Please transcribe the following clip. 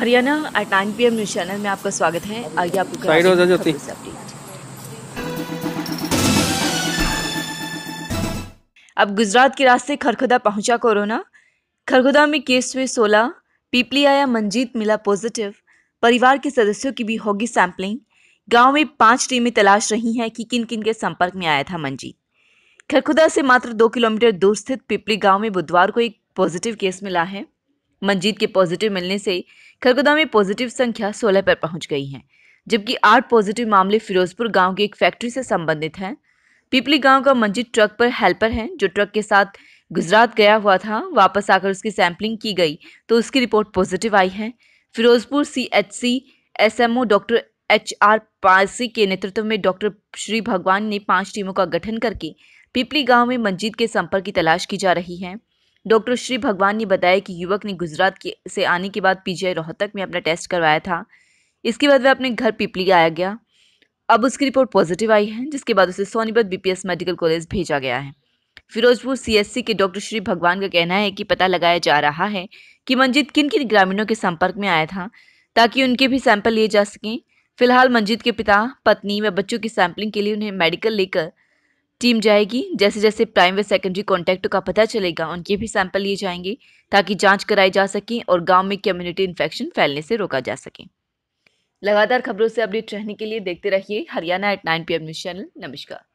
Haryana eight nine P M news channel में आपका स्वागत है आगे आपको अब गुजरात के रास्ते खरखुदा पहुंचा कोरोना खरखुदा में केस हुए सोलह पीपली आया मंजीत मिला पॉजिटिव परिवार के सदस्यों की भी होगी सैंपलिंग गांव में पांच टीमें तलाश रही हैं कि किन किन के संपर्क में आया था मंजीत खरखुदा से मात्र दो किलोमीटर दूर स्थित पिपली गांव में बुधवार को एक पॉजिटिव केस मिला है मंजीत के पॉजिटिव मिलने से खरगोदा में पॉजिटिव संख्या सोलह पर पहुंच गई है जबकि आठ पॉजिटिव मामले फिरोजपुर गांव की एक फैक्ट्री से संबंधित हैं पिपली गांव का मंजीत ट्रक पर हेल्पर है जो ट्रक के साथ गुजरात गया हुआ था वापस आकर उसकी सैंपलिंग की गई तो उसकी रिपोर्ट पॉजिटिव आई है Firozpur C H C S M O doctor H R Parsi के नेतृत्व में डॉक्टर श्री भगवान ने पांच टीमों का गठन करके पिपली गांव में मंजीत के संपर्क की तलाश की जा रही है डॉक्टर श्री भगवान ने बताया कि युवक ने गुजरात के से आने के बाद पीजीआई रोहतक में अपना टेस्ट करवाया था इसके बाद वह अपने घर पिपली आया गया अब उसकी रिपोर्ट पॉजिटिव आई है जिसके बाद उसे सोनीपत बीपीएस मेडिकल कॉलेज भेजा गया है फिरोजपुर सीएससी के डॉक्टर श्री भगवान का कहना है कि पता लगाया जा रहा है कि मंजीत किन किन ग्रामीणों के संपर्क में आया था ताकि उनके भी सैंपल लिए जा सकें फिलहाल मंजीत के पिता पत्नी व बच्चों की सैंपलिंग के लिए उन्हें मेडिकल लेकर टीम जाएगी जैसे जैसे प्राइम व सेकेंडरी कॉन्टैक्ट का पता चलेगा उनके भी सैंपल लिए जाएंगे ताकि जांच कराई जा सके और गांव में कम्युनिटी इन्फेक्शन फैलने से रोका जा सके लगातार खबरों से अपडेट रहने के लिए देखते रहिए Haryana eight nine P news channel नमस्कार